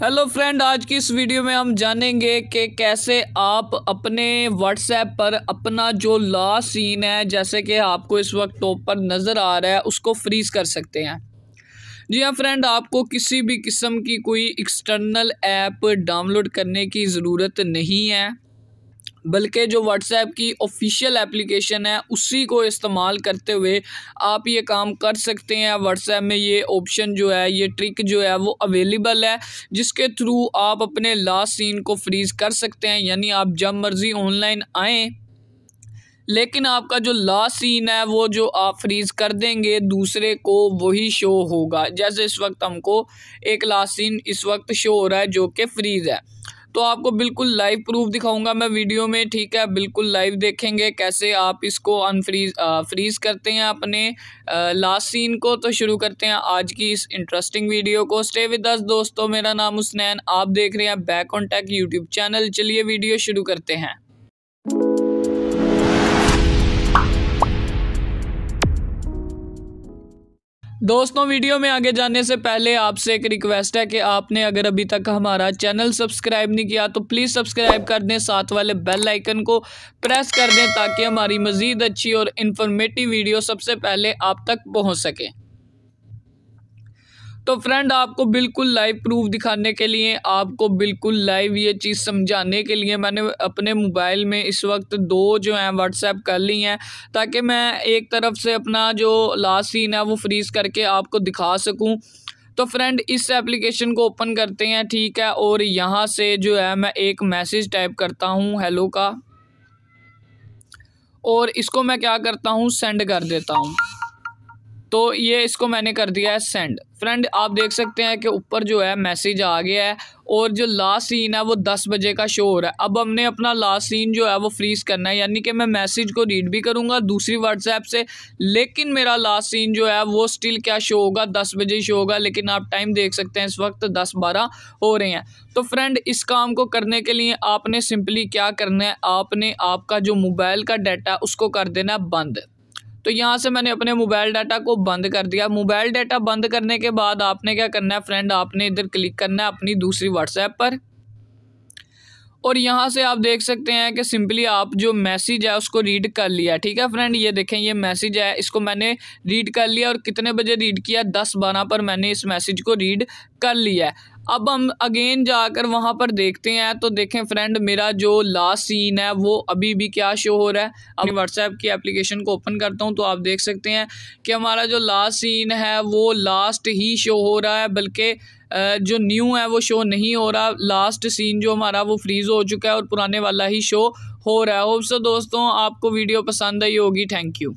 hello friend आज की इस वीडियो में हम जानेंगे कि कैसे आप अपने व्हाट्सएप पर अपना जो लास्ट सीन है जैसे कि आपको इस वक्त टॉप पर नज़र आ रहा है उसको फ्रीज़ कर सकते हैं जी हाँ फ्रेंड आपको किसी भी किस्म की कोई एक्सटर्नल ऐप डाउनलोड करने की ज़रूरत नहीं है बल्कि जो व्हाट्सएप की ऑफिशियल एप्लीकेशन है उसी को इस्तेमाल करते हुए आप ये काम कर सकते हैं व्हाट्सएप में ये ऑप्शन जो है ये ट्रिक जो है वो अवेलेबल है जिसके थ्रू आप अपने लास्ट सीन को फ्रीज़ कर सकते हैं यानी आप जब मर्ज़ी ऑनलाइन आएँ लेकिन आपका जो लास्ट सीन है वो जो आप फ्रीज कर देंगे दूसरे को वही शो होगा जैसे इस वक्त हमको एक लास्ट सीन इस वक्त शो हो रहा है जो कि फ्रीज है तो आपको बिल्कुल लाइव प्रूफ दिखाऊंगा मैं वीडियो में ठीक है बिल्कुल लाइव देखेंगे कैसे आप इसको अनफ्रीज फ्रीज करते हैं अपने लास्ट सीन को तो शुरू करते हैं आज की इस इंटरेस्टिंग वीडियो को स्टे विद अस दोस्तों मेरा नाम उसनैन आप देख रहे हैं back on track YouTube channel चलिए वीडियो शुरू करते हैं दोस्तों वीडियो में आगे जाने से पहले आपसे एक रिक्वेस्ट है कि आपने अगर अभी तक हमारा चैनल सब्सक्राइब नहीं किया तो प्लीज़ सब्सक्राइब कर दें साथ वाले बेल आइकन को प्रेस कर दें ताकि हमारी मज़ीद अच्छी और इन्फॉर्मेटिव वीडियो सबसे पहले आप तक पहुँच सकें तो फ्रेंड आपको बिल्कुल लाइव प्रूफ दिखाने के लिए आपको बिल्कुल लाइव ये चीज़ समझाने के लिए मैंने अपने मोबाइल में इस वक्त दो जो हैं व्हाट्सएप कर ली हैं ताकि मैं एक तरफ से अपना जो लास्ट सीन है वो फ्रीज़ करके आपको दिखा सकूँ तो फ्रेंड इस एप्लीकेशन को ओपन करते हैं ठीक है और यहाँ से जो है मैं एक मैसेज टाइप करता हूँ हेलो का और इसको मैं क्या करता हूँ सेंड कर देता हूँ तो ये इसको मैंने कर दिया है सेंड फ्रेंड आप देख सकते हैं कि ऊपर जो है मैसेज आ गया है और जो लास्ट सीन है वो दस बजे का शो हो रहा है अब हमने अपना लास्ट सीन जो है वो फ्रीज़ करना है यानी कि मैं मैसेज को रीड भी करूँगा दूसरी व्हाट्सएप से लेकिन मेरा लास्ट सीन जो है वो स्टिल क्या शो होगा दस बजे शो होगा लेकिन आप टाइम देख सकते हैं इस वक्त दस बारह हो रहे हैं तो फ्रेंड इस काम को करने के लिए आपने सिंपली क्या करना है आपने आपका जो मोबाइल का डाटा उसको कर देना बंद तो यहाँ से मैंने अपने मोबाइल डाटा को बंद कर दिया मोबाइल डाटा बंद करने के बाद आपने क्या करना है फ्रेंड आपने इधर क्लिक करना है अपनी दूसरी व्हाट्सएप पर और यहाँ से आप देख सकते हैं कि सिंपली आप जो मैसेज है उसको रीड कर लिया ठीक है फ्रेंड ये देखें ये मैसेज है इसको मैंने रीड कर लिया और कितने बजे रीड किया दस बारह पर मैंने इस मैसेज को रीड कर लिया है अब हम अगेन जाकर वहाँ पर देखते हैं तो देखें फ्रेंड मेरा जो लास्ट सीन है वो अभी भी क्या शो हो रहा है अभी व्हाट्सएप की एप्लीकेशन को ओपन करता हूँ तो आप देख सकते हैं कि हमारा जो लास्ट सीन है वो लास्ट ही शो हो रहा है बल्कि जो न्यू है वो शो नहीं हो रहा लास्ट सीन जो हमारा वो फ्रीज़ हो चुका है और पुराने वाला ही शो हो रहा है होप सो दोस्तों आपको वीडियो पसंद आई होगी थैंक यू